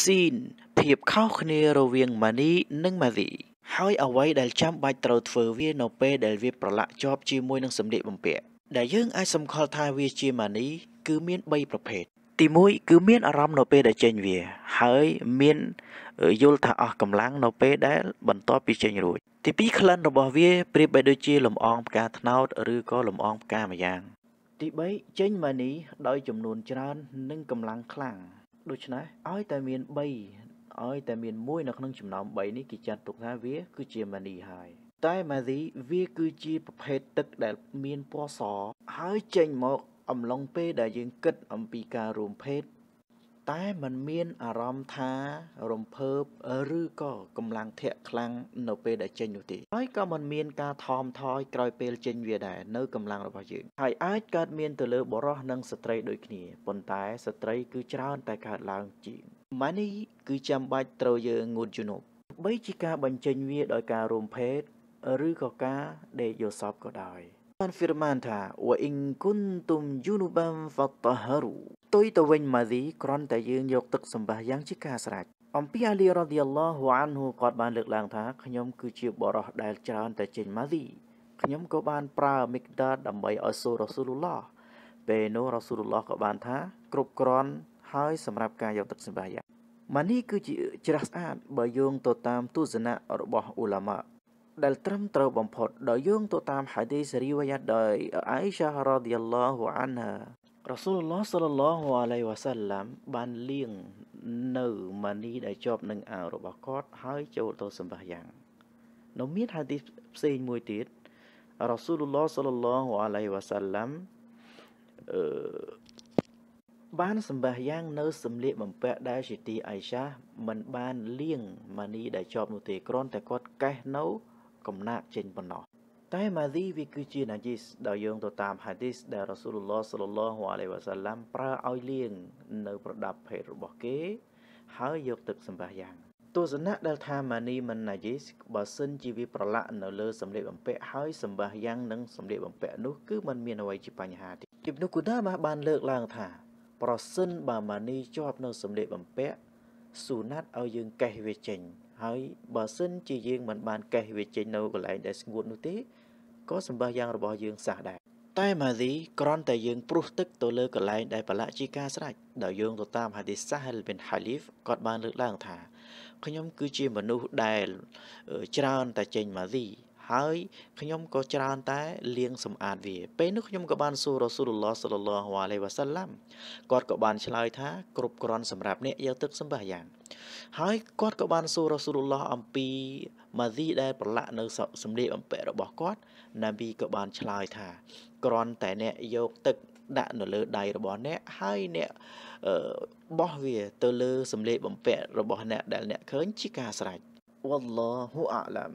ស៊ីនភាពខុសគ្នារវាងម៉ានី និងម៉ារីហើយអ្វីដែលចាំបាច់ត្រូវធ្វើវានៅពេលដែលវាប្រឡាក់ជាប់ជាមួយនឹងសម្លៀកបំពាក់ដែលយើងអាចសម្គាល់ថាវាជាម៉ានី គឺមាន3ប្រភេទទី1គឺមានអារម្មណ៍នៅពេលដែលចេញវា ហើយមាន យល់ថាអស់កម្លាំងនៅពេលដែលបន្ទាប់ពីចេញរួចទី2ក្លិនរបស់វាប្រៀបបីដូចជាលំអងផ្កាត្នោតឬក៏លំអងផ្កាមួយយ៉ាងទី3ចេញម៉ានី ដោយចំនួនច្រើន និងកម្លាំងខ្លាំងដូច្នេះឲ្យតែមាន3ឲ្យតែមាន1នៅក្នុងចំណោម3នេះគេចាត់ទុកថាវាគឺជាមនីហើយតែម៉ាស៊ីវាគឺជាប្រភេទទឹកដែលមានពណ៌សហើយចេញមក អំឡុងពេលដែលយើងគិត អំពីការរួមភេទតែมันមានអារម្មណ៍ថារំភើបឬក៏កម្លាំងធាក់ខ្លាំងនៅពេលដែលចេញនោះទេហើយក៏มันមានការថមថយក្រោយពេលចេញវាដែរនៅកម្លាំងរបស់យើងហើយអាចកើតមានទៅលើបុរសនិងស្ត្រីដូចគ្នាប៉ុន្តែស្ត្រីគឺច្រើនតែកើតឡើងជាងម៉ានីគឺចាំបាច់ត្រូវយើងងូតជំនុំបីជាការបញ្ចេញវាដោយការរួមភេទឬក៏ការដេកយល់សពក៏ដោយបានហ្វីរម៉ានថាវ៉ាអ៊ីងគុនទុំយូនូបាំហ្វាតតាហារូទុយទៅវិញម៉ារីគ្រាន់តែយើងយកទឹកសម្បាយ៉ាងជាការស្រេចអំពីអាលីរ៉ាឌីយ៉ាឡោះអានហ៊ូគាត់បានលើកឡើងថាខ្ញុំគឺជាបរិះដែលច្រើនតែចេញម៉ារីខ្ញុំក៏បានប្រើមីកដាដើម្បីឲ្យសូរ៉ាស៊ូលឡោះពេលនោះរ៉ាស៊ូលឡោះក៏បានថា គ្រប់គ្រាន់ហើយសម្រាប់ការយកទឹកសម្បាយ៉ាងម៉ានីគឺជាច្រាស់ស្អាតបើយោងទៅតាមទស្សនៈរបស់អ៊ូឡាម៉ាដែលត្រឹមត្រូវបំផុតដោយយោងទៅតាមហាឌីសរីវយ៉ាត់ដោយអៃសារ៉ាឌីយ៉ាឡោះអានហារ៉ាស៊ូលឡោះសលឡោះអាឡៃវ៉ាសាឡាំបានលៀងនៅម៉ានីដែលជាប់នឹងអាវរបស់គាត់ហើយចូលទៅសម្បះយ៉ាងនៅមានហាឌីសផ្សេងមួយទៀតរ៉ាស៊ូលឡោះសលឡោះអាឡៃវ៉ាសាឡាំអឺបានសម្បះយ៉ាងនៅ សម្លៀកបំពាក់ដែលជាទីអៃសា មិនបានលៀងម៉ានីដែលជាប់នោះទេគ្រាន់តែគាត់កេះនៅកំណាក់ចេញប៉ុណ្ណោះតែម៉ាឌីវាគឺជាណាជីសដែលយើងទៅតាមហាឌីសដែលរ៉ាស៊ូលឡោះសល្លឡោះអាឡៃវ៉ាសាឡាំប្រើឲ្យលៀងនៅ ប្រដាប់ភេទរបស់គេហើយយកទឹកសម្បាយ៉ាងទស្សនៈដែលថាម៉ានីមិនណាជីសបើសិន ជាវាប្រឡាក់នៅលើសម្លៀកបំពាក់ហើយសម្បាយ៉ាងនិងសម្លៀកបំពាក់នោះគឺมันមានអ្វីជាបញ្ហាទេជំនុគូដាមកបាន លើកឡើងថាប្រសិនបើម៉ានីជាប់នៅសម្លៀកបំពាក់ស៊ូណាត់ឲ្យយើងកេះវាចេញហើយបើសិនជាយើងមិនបានកេះវាចេញនៅកន្លែងដែលស្ងួតនោះទេក៏សម្បះយ៉ាងរបស់យើងសះដែរតែម៉ាលីគ្រាន់តែយើងព្រោះទឹកទៅលើកន្លែងដែលបលៈជាការស្រេចដោយយើងទៅតាមហាឌីសាហិលប៊ីនហាលីហ្វគាត់បានលើកឡើង ថាខ្ញុំគឺជាមនុស្សដែលច្រើនតែចេញម៉ាលីហើយខ្ញុំក៏ច្រើនតែលាងសម្អាតវាពេលនោះខ្ញុំក៏បានសួររ៉ូស៊ូលឡោះសល្លឡោះអាឡៃវ៉ាសាឡាំគាត់ក៏បានឆ្លើយថាគ្រប់គ្រាន់សម្រាប់អ្នកយកទឹកសម្បះយ៉ាងហើយគាត់ក៏បានសួររ៉ូស៊ូលឡោះអំពីម៉ាឌីដែលប្រឡាក់នៅសម្លៀកបំពាក់របស់គាត់ណាប៊ីក៏បាន ឆ្លើយថាគ្រាន់តែអ្នកយកទឹកដាក់នៅលើដៃរបស់អ្នក ហើយអ្នកបោះវាទៅលើសម្លៀកបំពាក់របស់អ្នកដែល អ្នកឃើញជាការស្រេច والله أعلم